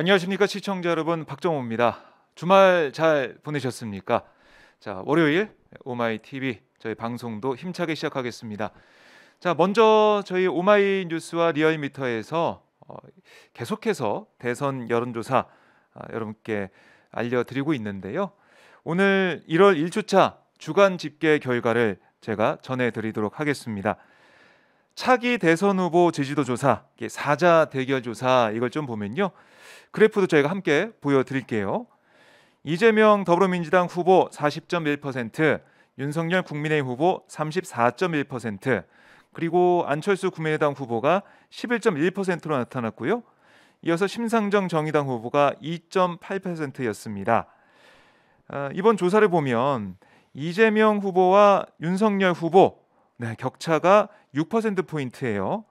안녕하십니까 시청자 여러분 박정호입니다. 주말 잘 보내셨습니까? 자 월요일 오마이 TV 저희 방송도 힘차게 시작하겠습니다. 자 먼저 저희 오마이 뉴스와 리얼미터에서 어, 계속해서 대선 여론조사 아, 여러분께 알려드리고 있는데요. 오늘 1월 1주차 주간 집계 결과를 제가 전해드리도록 하겠습니다. 차기 대선 후보 제지도 조사, 사자 대결 조사 이걸 좀 보면요. 그래프도 저희가 함께 보여드릴게요. 이재명 더불어민주당 후보 40.1%, 윤석열 국민의힘 후보 34.1%, 그리고 안철수 국민의당 후보가 11.1%로 나타났고요. 이어서 심상정 정의당 후보가 2.8%였습니다. 아, 이번 조사를 보면 이재명 후보와 윤석열 후보 네, 격차가 6% 포인트예요.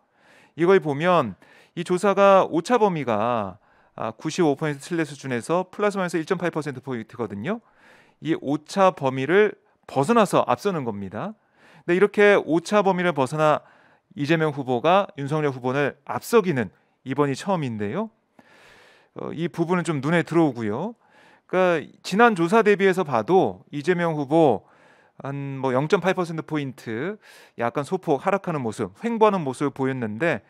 이걸 보면 이 조사가 오차 범위가 95% 아, 신뢰 수준에서 플러스 마이너스 1.8% 포인트거든요. 이 오차 범위를 벗어나서 앞서는 겁니다. 근 이렇게 오차 범위를 벗어나 이재명 후보가 윤석열 후보를 앞서기는 이번이 처음인데요. 어, 이 부분은 좀 눈에 들어오고요. 그러니까 지난 조사 대비해서 봐도 이재명 후보 한뭐0.8% 포인트 약간 소폭 하락하는 모습, 횡보하는 모습을 보였는데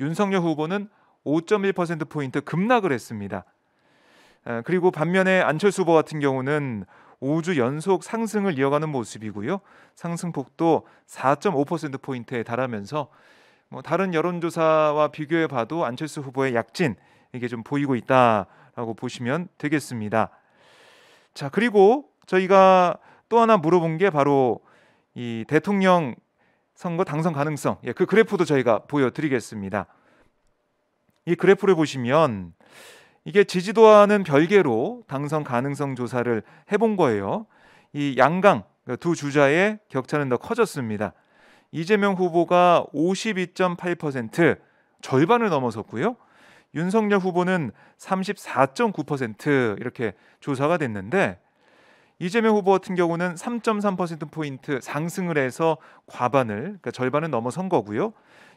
윤석열 후보는 5.1% 포인트 급락을 했습니다. 아, 그리고 반면에 안철수 후보 같은 경우는 5주 연속 상승을 이어가는 모습이고요. 상승폭도 4.5% 포인트에 달하면서 뭐 다른 여론조사와 비교해 봐도 안철수 후보의 약진 이게 좀 보이고 있다라고 보시면 되겠습니다. 자, 그리고 저희가 또 하나 물어본 게 바로 이 대통령 선거 당선 가능성. 예, 그 그래프도 저희가 보여드리겠습니다. 이 그래프를 보시면 이게 지지도와는 별개로 당선 가능성 조사를 해본 거예요. 이 양강 두 주자의 격차는 더 커졌습니다. 이재명 후보가 52.8% 절반을 넘어섰고요. 윤석열 후보는 34.9% 이렇게 조사가 됐는데 이재명 후보 같은 경우는 3.3% 포인트 상승을 해서 과반을 그러니까 절반을 넘어선 거고요.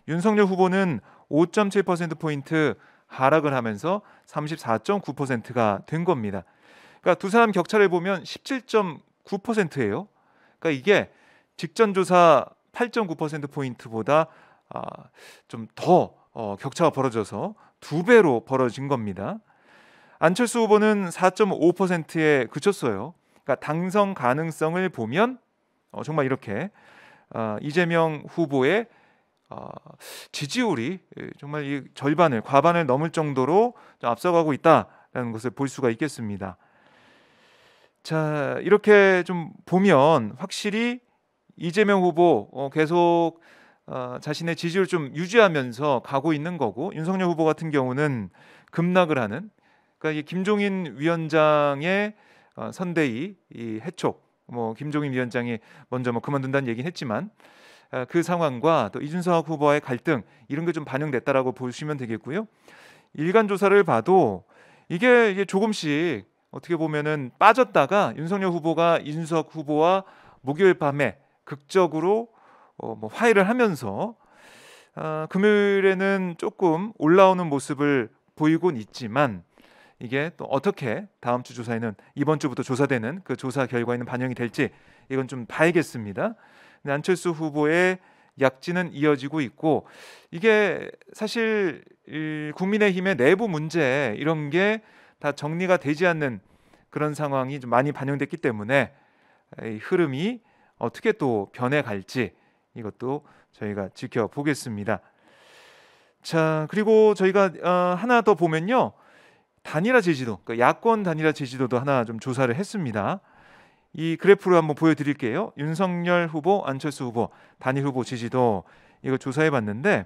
윤석열 후보는 5.7% 포인트 하락을 하면서 34.9%가 된 겁니다. 그러니까 두 사람 격차를 보면 17.9%예요. 그러니까 이게 직전 조사 8.9% 포인트보다 아, 좀더 어, 격차가 벌어져서 두 배로 벌어진 겁니다. 안철수 후보는 4.5%에 그쳤어요. 그러니까 당선 가능성을 보면 어, 정말 이렇게 어, 이재명 후보의 어, 지지율이 정말 이 절반을 과반을 넘을 정도로 앞서가고 있다라는 것을 볼 수가 있겠습니다. 자 이렇게 좀 보면 확실히 이재명 후보 어, 계속 어, 자신의 지지율 좀 유지하면서 가고 있는 거고 윤석열 후보 같은 경우는 급락을 하는 그러니까 이 김종인 위원장의 어, 선대위 이 해촉 뭐 김종인 위원장이 먼저 뭐 그만둔다는 얘기는 했지만 어, 그 상황과 또 이준석 후보와의 갈등 이런 게 좀 반영됐다라고 보시면 되겠고요. 일간 조사를 봐도 이게 이게 조금씩 어떻게 보면은 빠졌다가 윤석열 후보가 이준석 후보와 목요일 밤에 극적으로 어, 뭐 화해를 하면서 어, 금요일에는 조금 올라오는 모습을 보이곤 있지만 이게 또 어떻게 다음 주 조사에는 이번 주부터 조사되는 그 조사 결과에는 반영이 될지 이건 좀 봐야겠습니다. 안철수 후보의 약진은 이어지고 있고 이게 사실 국민의힘의 내부 문제 이런 게 다 정리가 되지 않는 그런 상황이 좀 많이 반영됐기 때문에 이 흐름이 어떻게 또 변해갈지 이것도 저희가 지켜보겠습니다. 자 그리고 저희가 어, 하나 더 보면요 단일화 제지도, 그러니까 야권 단일화 제지도도 하나 좀 조사를 했습니다. 이 그래프로 한번 보여드릴게요. 윤석열 후보, 안철수 후보, 단일 후보 지지도 이거 조사해봤는데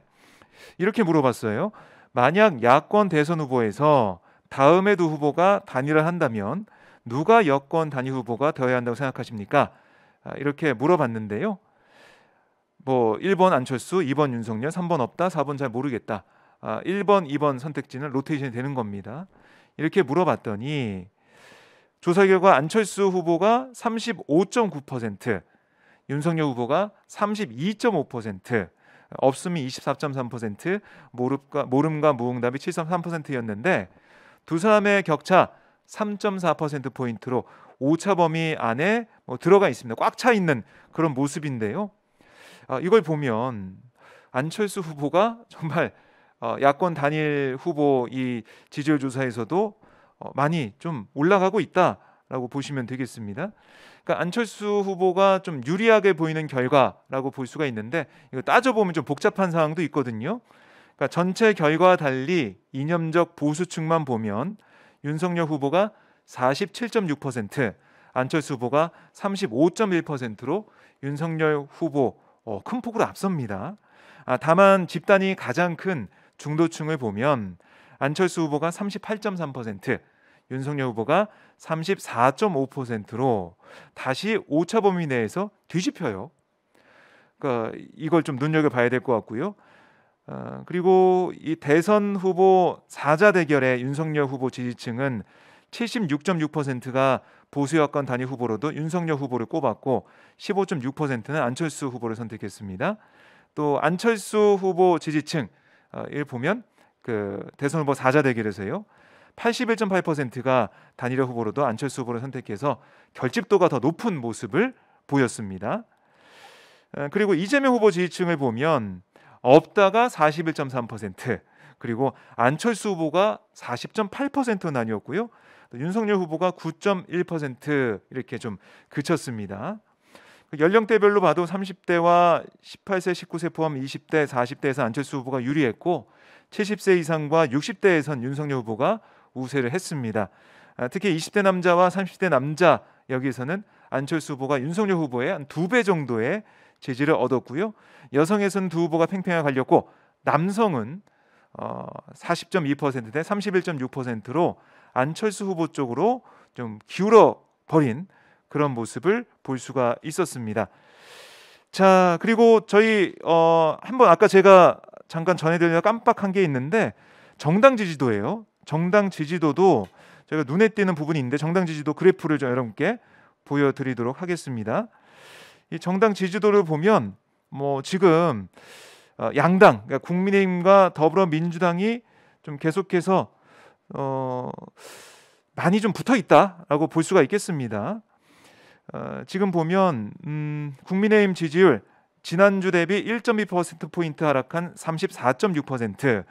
이렇게 물어봤어요. 만약 야권 대선 후보에서 다음에도 후보가 단일화 한다면 누가 여권 단일 후보가 되어야 한다고 생각하십니까? 아, 이렇게 물어봤는데요. 뭐 1번 안철수, 2번 윤석열, 3번 없다, 4번 잘 모르겠다. 아, 1번, 2번 선택지는 로테이션이 되는 겁니다. 이렇게 물어봤더니 조사 결과 안철수 후보가 35.9%, 윤석열 후보가 32.5%, 없음이 24.3%, 모름과, 모름과 무응답이 7.3%였는데 두 사람의 격차 3.4% 포인트로 오차 범위 안에 뭐 들어가 있습니다. 꽉 차 있는 그런 모습인데요. 아, 이걸 보면 안철수 후보가 정말 어, 야권 단일 후보 이 지지율 조사에서도 어, 많이 좀 올라가고 있다라고 보시면 되겠습니다. 그러니까 안철수 후보가 좀 유리하게 보이는 결과라고 볼 수가 있는데 이거 따져보면 좀 복잡한 상황도 있거든요. 그러니까 전체 결과와 달리 이념적 보수층만 보면 윤석열 후보가 47.6%, 안철수 후보가 35.1%로 윤석열 후보 어, 큰 폭으로 앞섭니다. 아, 다만 집단이 가장 큰 중도층을 보면 안철수 후보가 38.3%, 윤석열 후보가 34.5%로 다시 오차 범위 내에서 뒤집혀요. 그러니까 이걸 좀 눈여겨 봐야 될 것 같고요. 어, 그리고 이 대선 후보 4자 대결의 윤석열 후보 지지층은 76.6%가 보수 여권 단위 후보로도 윤석열 후보를 꼽았고 15.6%는 안철수 후보를 선택했습니다. 또 안철수 후보 지지층 어, 일 보면 그 대선 후보 4자 대결에서요. 81.8%가 단일화 후보로도 안철수 후보를 선택해서 결집도가 더 높은 모습을 보였습니다. 어, 그리고 이재명 후보 지지층을 보면 없다가 41.3% 그리고 안철수 후보가 40.8% 나뉘었고요. 윤석열 후보가 9.1% 이렇게 좀 그쳤습니다. 그 연령대별로 봐도 30대와 18세, 19세 포함 20대, 40대에서 안철수 후보가 유리했고 70세 이상과 60대에선 윤석열 후보가 우세를 했습니다. 아, 특히 20대 남자와 30대 남자 여기에서는 안철수 후보가 윤석열 후보의 한 두 배 정도의 지지를 얻었고요. 여성에선 두 후보가 팽팽하게 갈렸고 남성은 40.2%대 어, 31.6%로 안철수 후보 쪽으로 좀 기울어 버린 그런 모습을 볼 수가 있었습니다. 자, 그리고 저희 어 한번 아까 제가 잠깐 전해드리려 깜빡한 게 있는데 정당 지지도예요. 정당 지지도도 제가 눈에 띄는 부분이 있는데 정당 지지도 그래프를 좀 여러분께 보여드리도록 하겠습니다. 이 정당 지지도를 보면 뭐 지금 어, 양당 그러니까 국민의힘과 더불어민주당이 좀 계속해서 어 많이 좀 붙어 있다라고 볼 수가 있겠습니다. 어, 지금 보면 음, 국민의힘 지지율 지난주 대비 1.2% 포인트 하락한 34.6%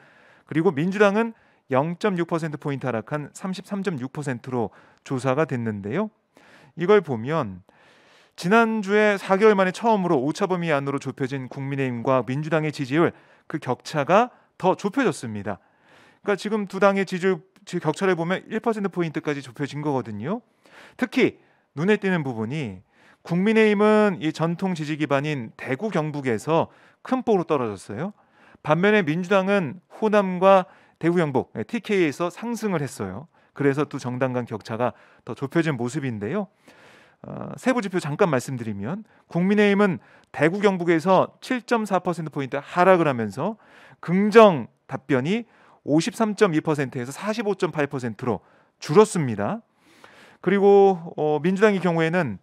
그리고 민주당은 0.6% 포인트 하락한 33.6%로 조사가 됐는데요. 이걸 보면 지난주에 4개월 만에 처음으로 오차범위 안으로 좁혀진 국민의힘과 민주당의 지지율 그 격차가 더 좁혀졌습니다. 그러니까 지금 두 당의 지지율 격차를 보면 1% 포인트까지 좁혀진 거거든요. 특히 눈에 띄는 부분이 국민의힘은 이 전통 지지 기반인 대구 경북에서 큰 폭으로 떨어졌어요. 반면에 민주당은 호남과 대구 경북 예, TK에서 상승을 했어요. 그래서 두 정당 간 격차가 더 좁혀진 모습인데요. 어, 세부 지표 잠깐 말씀드리면 국민의힘은 대구 경북에서 7.4% 포인트 하락을 하면서 긍정 답변이 53.2%에서 45.8%로 줄었습니다. 그리고 어, 민주당의 경우에는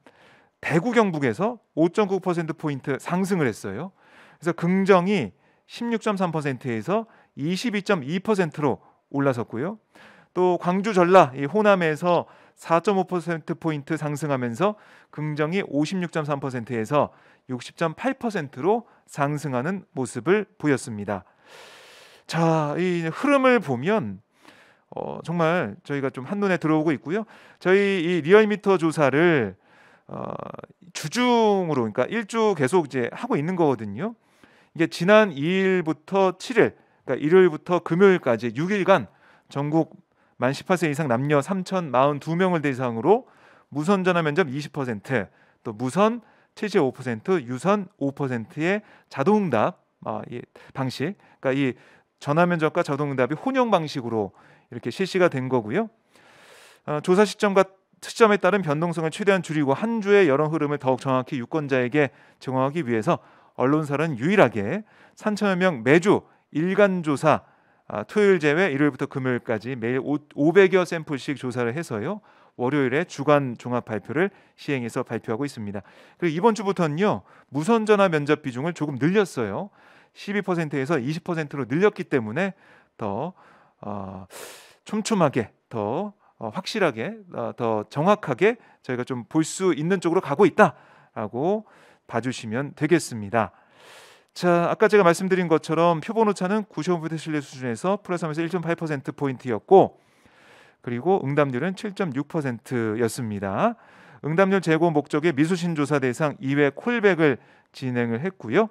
대구 경북에서 5.9% 포인트 상승을 했어요. 그래서 긍정이 16.3%에서 22.2%로 올라섰고요. 또 광주 전라 이 호남에서 4.5% 포인트 상승하면서 긍정이 56.3%에서 60.8%로 상승하는 모습을 보였습니다. 자, 이 흐름을 보면 어, 정말 저희가 좀 한눈에 들어오고 있고요. 저희 이 리얼미터 조사를 어, 주중으로 그러니까 일주 계속 이제 하고 있는 거거든요. 이게 지난 2일부터 7일, 그러니까 일요일부터 금요일까지 6일간 전국 만 18세 이상 남녀 3,042명을 대상으로 무선 전화 면접 20%또 무선 75% 유선 5%의 자동응답 어, 이 방식, 그러니까 이 전화 면접과 자동응답이 혼용 방식으로 이렇게 실시가 된 거고요. 어, 조사 시점과 시점에 따른 변동성을 최대한 줄이고 한 주의 여론 흐름을 더욱 정확히 유권자에게 제공하기 위해서 언론사는 유일하게 3천여 명 매주 일간 조사 아, 토요일 제외 일요일부터 금요일까지 매일 500여 샘플씩 조사를 해서요. 월요일에 주간 종합 발표를 시행해서 발표하고 있습니다. 그리고 이번 주부터는요. 무선 전화 면접 비중을 조금 늘렸어요. 12%에서 20%로 늘렸기 때문에 더 어, 촘촘하게 더 어, 확실하게 어, 더 정확하게 저희가 좀 볼 수 있는 쪽으로 가고 있다라고 봐주시면 되겠습니다. 자, 아까 제가 말씀드린 것처럼 표본 오차는 95% 신뢰 수준에서 플러스 하면서 1.8% 포인트였고 그리고 응답률은 7.6%였습니다. 응답률 제고 목적의 미수신 조사 대상 이외 콜백을 진행을 했고요.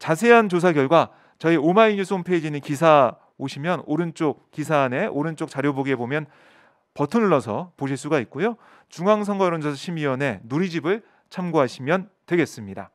자세한 조사 결과 저희 오마이뉴스 홈페이지 는 기사 오시면 오른쪽 기사안에 오른쪽 자료 보기에 보면 버튼을 넣어서 보실 수가 있고요. 중앙선거여론조사심의원회 누리집을 참고하시면 되겠습니다.